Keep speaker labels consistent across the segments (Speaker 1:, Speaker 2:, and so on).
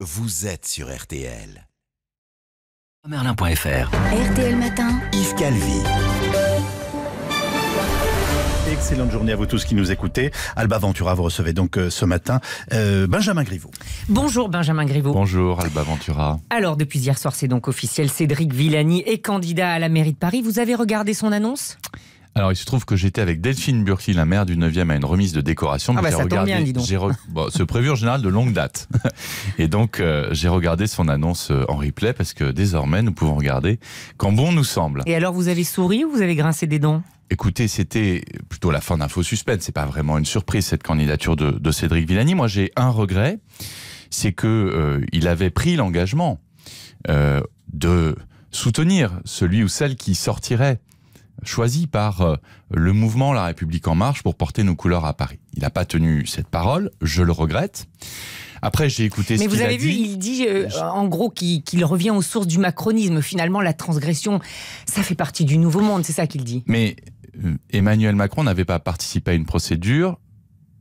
Speaker 1: Vous êtes sur RTL. Merlin.fr RTL Matin. Yves Calvi. Excellente journée à vous tous qui nous écoutez. Alba Ventura, vous recevez donc euh, ce matin euh, Benjamin Griveaux. Bonjour Benjamin Griveaux. Bonjour Alba Ventura.
Speaker 2: Alors depuis hier soir, c'est donc officiel, Cédric Villani est candidat à la mairie de Paris. Vous avez regardé son annonce
Speaker 1: alors, il se trouve que j'étais avec Delphine Burki, la mère du 9e, à une remise de décoration. Ah bah, j'ai regardé, ce prévu en général de longue date. Et donc, euh, j'ai regardé son annonce euh, en replay parce que désormais, nous pouvons regarder quand bon nous semble.
Speaker 2: Et alors, vous avez souri ou vous avez grincé des dents
Speaker 1: Écoutez, c'était plutôt la fin d'un faux suspense. C'est pas vraiment une surprise cette candidature de, Cédric Villani. Moi, j'ai un regret, c'est que euh, il avait pris l'engagement de soutenir celui ou celle qui sortirait choisi par euh, le mouvement La République en marche pour porter nos couleurs à Paris. Il n'a pas tenu cette parole, je le regrette. Après, j'ai écouté Mais ce qu'il a dit. Mais vous avez vu,
Speaker 2: il dit euh, en gros qu'il revient aux sources du macronisme. Finalement, la transgression, ça fait partie du nouveau monde, c'est ça qu'il dit.
Speaker 1: Mais euh, Emmanuel Macron n'avait pas participé à une procédure,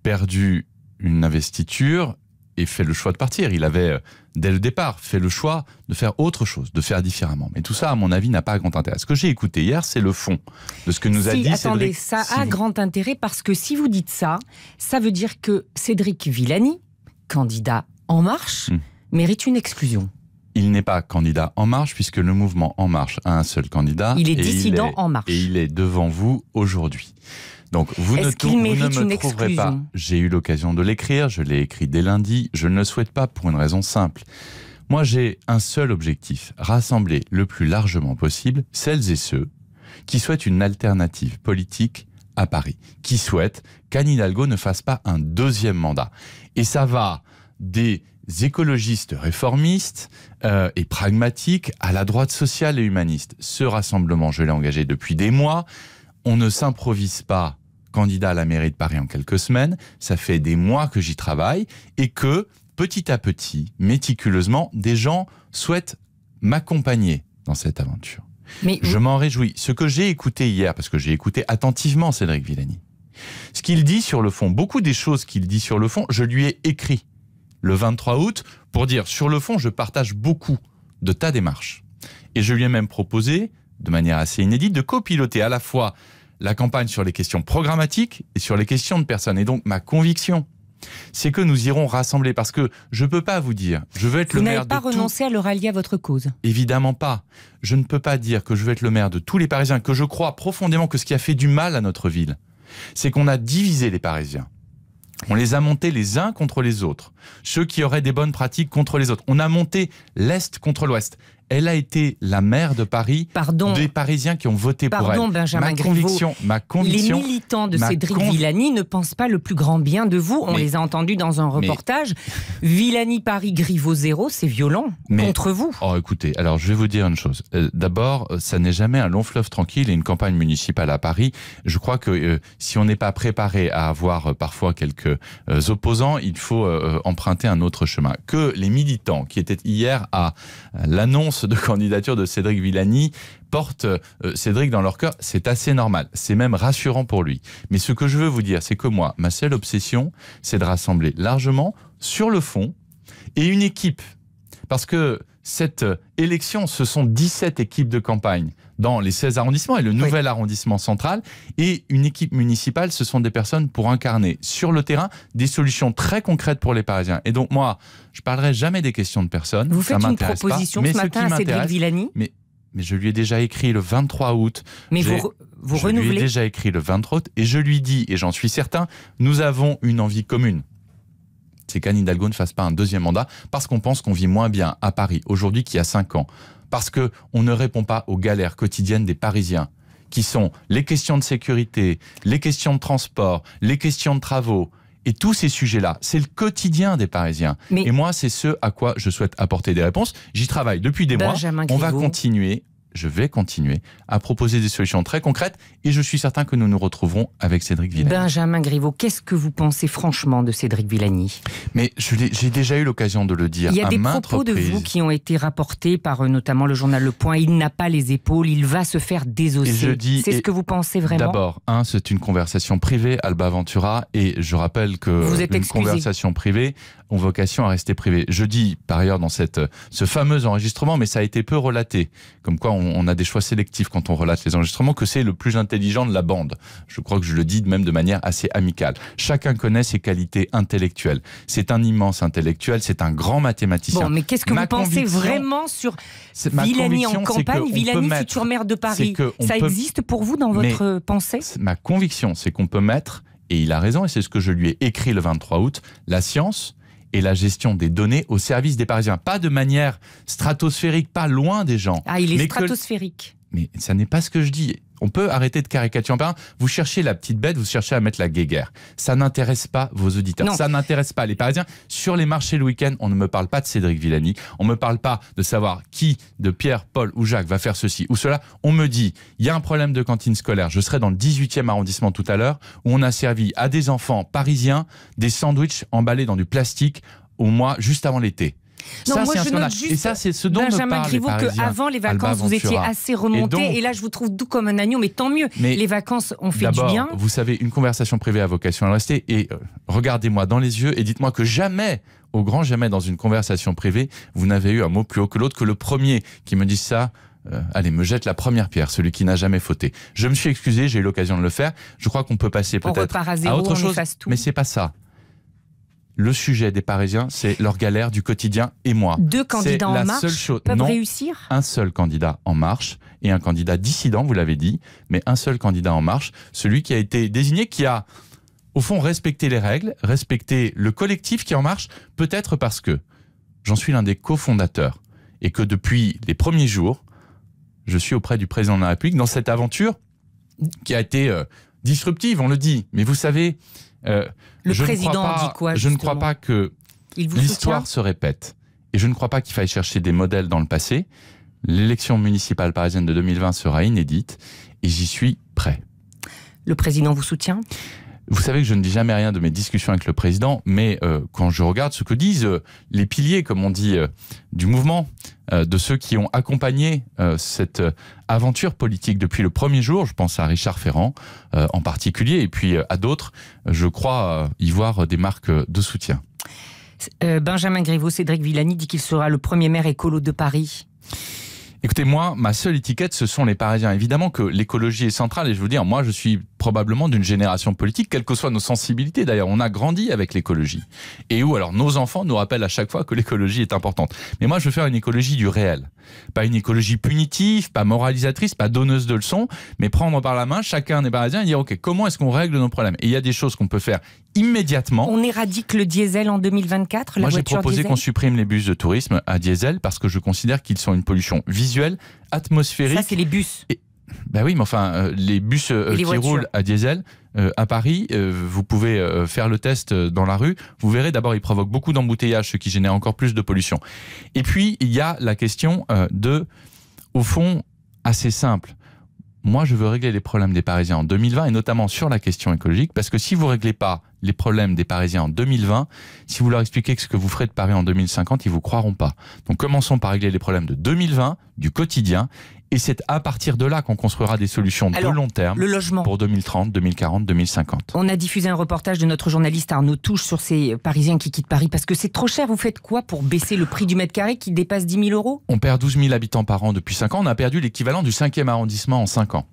Speaker 1: perdu une investiture et fait le choix de partir. Il avait, euh, dès le départ, fait le choix de faire autre chose, de faire différemment. Mais tout ça, à mon avis, n'a pas grand intérêt. Ce que j'ai écouté hier, c'est le fond de ce que nous a dit attendez, ça a grand
Speaker 2: intérêt parce que si vous dites ça, ça veut dire que Cédric Villani, candidat En Marche, hmm. mérite une exclusion.
Speaker 1: Il n'est pas candidat En Marche puisque le mouvement En Marche a un seul candidat. Il est dissident En Marche. Et il est devant vous aujourd'hui. Donc vous ne, me trouverez pas. J'ai eu l'occasion de l'écrire, je l'ai écrit dès lundi, je ne le souhaite pas pour une raison simple. Moi j'ai un seul objectif, rassembler le plus largement possible celles et ceux qui souhaitent une alternative politique à Paris, qui souhaitent qu'Anne Hidalgo ne fasse pas un deuxième mandat. Et ça va des écologistes réformistes euh, et pragmatiques à la droite sociale et humaniste. Ce rassemblement, je l'ai engagé depuis des mois on ne s'improvise pas candidat à la mairie de Paris en quelques semaines. Ça fait des mois que j'y travaille et que petit à petit, méticuleusement, des gens souhaitent m'accompagner dans cette aventure. Mais je m'en réjouis. Ce que j'ai écouté hier, parce que j'ai écouté attentivement Cédric Villani, ce qu'il dit sur le fond, beaucoup des choses qu'il dit sur le fond, je lui ai écrit le 23 août pour dire sur le fond, je partage beaucoup de ta démarche. Et je lui ai même proposé, de manière assez inédite, de copiloter à la fois la campagne sur les questions programmatiques et sur les questions de personnes. Et donc, ma conviction, c'est que nous irons rassembler parce que je ne peux pas vous dire, je veux être vous le maire Vous pas renoncer
Speaker 2: à le rallier à votre cause
Speaker 1: Évidemment pas. Je ne peux pas dire que je veux être le maire de tous les Parisiens, que je crois profondément que ce qui a fait du mal à notre ville, c'est qu'on a divisé les Parisiens. On les a montés les uns contre les autres ceux qui auraient des bonnes pratiques contre les autres. On a monté l'Est contre l'Ouest. Elle a été la maire de Paris des Parisiens qui ont voté pour elle. Pardon, Benjamin ma conviction, ma les militants de Cédric Villani
Speaker 2: ne pensent pas le plus grand bien de vous. On les a entendus dans un reportage. Mais... Villani Paris Griveaux zéro, c'est violent contre vous.
Speaker 1: Oh, écoutez, alors je vais vous dire une chose. Euh, d'abord, euh, ça n'est jamais un long fleuve tranquille et une campagne municipale à Paris. Je crois que euh, si on n'est pas préparé à avoir parfois quelques opposants, il faut en emprunter un autre chemin. Que les militants qui étaient hier à euh, l'annonce de candidature de Cédric Villani portent euh, Cédric dans leur cœur, c'est assez normal, c'est même rassurant pour lui. Mais ce que je veux vous dire, c'est que moi, ma seule obsession, c'est de rassembler largement sur le fond et une équipe. Parce que cette euh, élection, ce sont 17 équipes de campagne dans les 16 arrondissements et le nouvel arrondissement central. Et une équipe municipale, ce sont des personnes pour incarner sur le terrain des solutions très concrètes pour les Parisiens. Et donc moi, je parlerai jamais des questions de personnes. Vous ça faites une proposition pas, mais ce matin ce à Villani. Mais, je lui ai déjà écrit le 23 août. Mais vous, re je Lui ai déjà écrit le 23 août et je lui dis, et j'en suis certain, nous avons une envie commune c'est qu'Anne Hidalgo ne fasse pas un deuxième mandat parce qu'on pense qu'on vit moins bien à Paris aujourd'hui qu'il y a 5 ans parce que on ne répond pas aux galères quotidiennes des Parisiens, qui sont les questions de sécurité, les questions de transport, les questions de travaux. Et tous ces sujets-là, c'est le quotidien des Parisiens. et moi, c'est ce à quoi je souhaite apporter des réponses. J'y travaille depuis des mois. On va continuer je vais continuer à proposer des solutions très concrètes et je suis certain que nous nous retrouverons avec Cédric Villani.
Speaker 2: Benjamin Griveaux, qu'est-ce que vous pensez franchement de Cédric Villani Mais j'ai déjà eu l'occasion de le dire. Il y a des propos de vous qui ont été rapportés par euh, notamment le journal Le Point. Il n'a pas les épaules, il va se faire désosser. C'est ce que vous pensez vraiment D'abord,
Speaker 1: c'est une conversation privée, Alba Ventura, et je rappelle que vous une conversation privée ont vocation à rester privée. Je dis par ailleurs dans cette, ce fameux enregistrement, mais ça a été peu relaté, comme quoi on on a des choix sélectifs quand on relate les enregistrements, que c'est le plus intelligent de la bande. Je crois que je le dis même de manière assez amicale. Chacun connaît ses qualités intellectuelles. C'est un immense intellectuel, c'est un grand mathématicien. Bon, mais qu'est-ce que vous pensez vraiment
Speaker 2: sur Villani en campagne, Villani futur maire de Paris Ça existe pour vous dans votre euh, pensée
Speaker 1: Ma conviction, c'est qu'on peut mettre, et il a raison, et c'est ce que je lui ai écrit le 23 août, la science et la gestion des données au service des Parisiens. Pas de manière stratosphérique, pas loin des gens. Ah, il est
Speaker 2: stratosphérique.
Speaker 1: Mais ça n'est pas ce que je dis. On peut arrêter de caricaturer. Vous cherchez la petite bête, vous cherchez à mettre la guéguerre. Ça n'intéresse pas vos auditeurs. Ça n'intéresse pas les Parisiens. Sur les marchés le week-end, on ne me parle pas de Cédric Villani. On ne me parle pas de savoir qui de Pierre, Paul ou Jacques va faire ceci ou cela. On me dit, il y a un problème de cantine scolaire. Je serai dans le 18e arrondissement tout à l'heure où on a servi à des enfants parisiens des sandwichs emballés dans du plastique au mois juste avant l'été.
Speaker 2: Non, moi, je note juste et ça,
Speaker 1: c'est ce dont Benjamin Griveaux avant les vacances, vous étiez assez remonté. Et,
Speaker 2: là, je vous trouve doux comme un agneau, mais tant mieux. Mais les vacances ont fait du bien.
Speaker 1: Vous savez, une conversation privée à vocation à rester. Et euh, regardez-moi dans les yeux et dites-moi que jamais au grand jamais dans une conversation privée, vous n'avez eu un mot plus haut que l'autre, que le premier qui me dit ça. Euh, allez, me jette la première pierre, celui qui n'a jamais fauté. Je me suis excusé, j'ai eu l'occasion de le faire. Je crois qu'on peut passer peut-être à, autre chose, mais c'est pas ça le sujet des Parisiens, c'est leur galère du quotidien et moi. Deux candidats en marche seule peuvent réussir Un seul candidat en marche et un candidat dissident, vous l'avez dit, mais un seul candidat en marche, celui qui a été désigné, qui a, au fond, respecté les règles, respecté le collectif qui est en marche, peut-être parce que j'en suis l'un des cofondateurs et que depuis les premiers jours, je suis auprès du président de la République dans cette aventure qui a été euh, disruptive, on le dit. Mais vous savez, euh, Je ne crois pas que
Speaker 2: l'histoire se
Speaker 1: répète. Et je ne crois pas qu'il faille chercher des modèles dans le passé. L'élection municipale parisienne de 2020 sera inédite et j'y suis prêt.
Speaker 2: Le président vous soutient
Speaker 1: vous savez que je ne dis jamais rien de mes discussions avec le président, mais euh, quand je regarde ce que disent euh, les piliers, comme on dit, euh, du mouvement, de ceux qui ont accompagné cette aventure politique depuis le premier jour, je pense à Richard Ferrand en particulier, et puis à d'autres, je crois y voir des marques de soutien.
Speaker 2: Benjamin Griveaux, Cédric Villani dit qu'il sera le premier maire écolo de Paris.
Speaker 1: Écoutez, moi, ma seule étiquette, ce sont les Parisiens. Évidemment que l'écologie est centrale, et je veux dire, moi, je suis probablement d'une génération politique, quelles que soient nos sensibilités. D'ailleurs, on a grandi avec l'écologie. Et où alors nos enfants nous rappellent à chaque fois que l'écologie est importante. Mais moi, je veux faire une écologie du réel. Pas une écologie punitive, pas moralisatrice, pas donneuse de leçons, mais prendre par la main chacun des Parisiens et dire, OK, comment est-ce qu'on règle nos problèmes Et il y a des choses qu'on peut faire immédiatement. On
Speaker 2: éradique le diesel en 2024 Moi, j'ai proposé qu'on
Speaker 1: supprime les bus de tourisme à diesel parce que je considère qu'ils sont une pollution visuelle, atmosphérique. Ça, c'est les bus. Ben oui, mais enfin, euh, les bus euh, qui roulent à diesel euh, à Paris, vous pouvez faire le test dans la rue. Vous verrez, d'abord, ils provoquent beaucoup d'embouteillages, ce qui génère encore plus de pollution. Et puis, il y a la question de, au fond, assez simple. Moi, je veux régler les problèmes des Parisiens en 2020, et notamment sur la question écologique, parce que si vous ne réglez pas les problèmes des Parisiens en 2020, si vous leur expliquez ce que vous ferez de Paris en 2050, ils vous croiront pas. Donc commençons par régler les problèmes de 2020, du quotidien, et c'est à partir de là qu'on construira des solutions de long terme pour 2030, 2040, 2050.
Speaker 2: On a diffusé un reportage de notre journaliste Arnaud Touche sur ces Parisiens qui quittent Paris parce que c'est trop cher. Vous faites quoi pour baisser le prix du mètre carré qui dépasse 10 000 euros
Speaker 1: On perd 12 000 habitants par an depuis 5 ans. On a perdu l'équivalent du 5e arrondissement en 5 ans.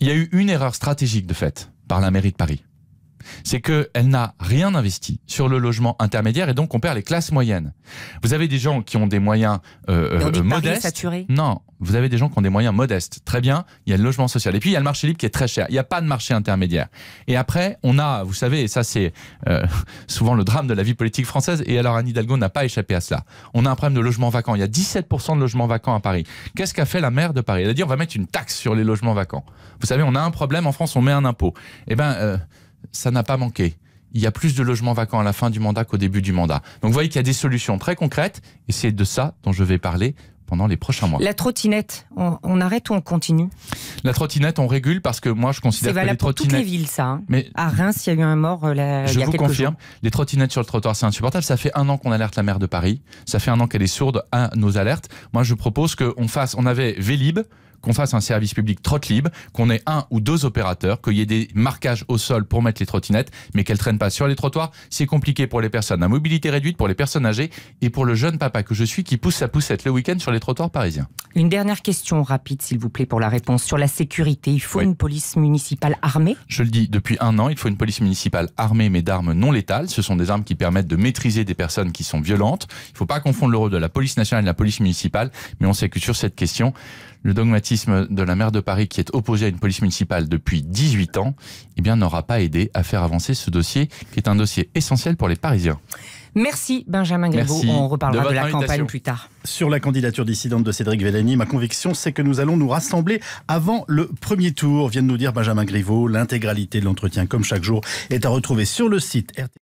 Speaker 1: Il y a eu une erreur stratégique de fait par la mairie de Paris c'est que elle n'a rien investi sur le logement intermédiaire et donc on perd les classes moyennes. Vous avez des gens qui ont des moyens euh, euh modestes. Non, vous avez des gens qui ont des moyens modestes. Très bien, il y a le logement social. Et puis il y a le marché libre qui est très cher. Il n'y a pas de marché intermédiaire. Et après, on a, vous savez, et ça c'est euh, souvent le drame de la vie politique française, et alors Anne Hidalgo n'a pas échappé à cela. On a un problème de logement vacant. Il y a 17% de logements vacants à Paris. Qu'est-ce qu'a fait la maire de Paris Elle a dit on va mettre une taxe sur les logements vacants. Vous savez, on a un problème en France, on met un impôt. Eh bien, euh, ça n'a pas manqué. Il y a plus de logements vacants à la fin du mandat qu'au début du mandat. Donc vous voyez qu'il y a des solutions très concrètes et c'est de ça dont je vais parler pendant les prochains mois. La
Speaker 2: trottinette, on, arrête ou on continue
Speaker 1: La trottinette, on régule parce que moi je considère que les trottinettes. C'est valable pour toutes les villes,
Speaker 2: ça. Hein. Mais à Reims, il y a eu un mort euh, là, je il y a vous confirme,
Speaker 1: les trottinettes sur le trottoir, c'est insupportable. Ça fait un an qu'on alerte la maire de Paris. Ça fait un an qu'elle est sourde à nos alertes. Moi, je propose qu'on fasse. On avait Vélib, qu'on fasse un service public trotte qu'on ait un ou deux opérateurs, qu'il y ait des marquages au sol pour mettre les trottinettes, mais qu'elles traînent pas sur les trottoirs. C'est compliqué pour les personnes à mobilité réduite, pour les personnes âgées et pour le jeune papa que je suis qui pousse sa poussette le week-end sur les trottoirs parisiens.
Speaker 2: Une dernière question rapide, s'il vous plaît, pour la réponse. Sur la sécurité, il faut une police municipale armée
Speaker 1: Je le dis, depuis un an, il faut une police municipale armée, mais d'armes non létales. Ce sont des armes qui permettent de maîtriser des personnes qui sont violentes. Il ne faut pas confondre le rôle de la police nationale et de la police municipale, mais on sait que sur cette question, le dogmatisme de la maire de Paris qui est opposée à une police municipale depuis 18 ans, eh bien, n'aura pas aidé à faire avancer ce dossier qui est un dossier essentiel pour les Parisiens.
Speaker 2: Merci Benjamin Griveaux, on reparlera de, la campagne plus tard.
Speaker 1: Sur la candidature dissidente de Cédric Vellani, ma conviction c'est que nous allons nous rassembler avant le premier tour, vient de nous dire Benjamin Griveaux. L'intégralité de l'entretien, comme chaque jour, est à retrouver sur le site RT.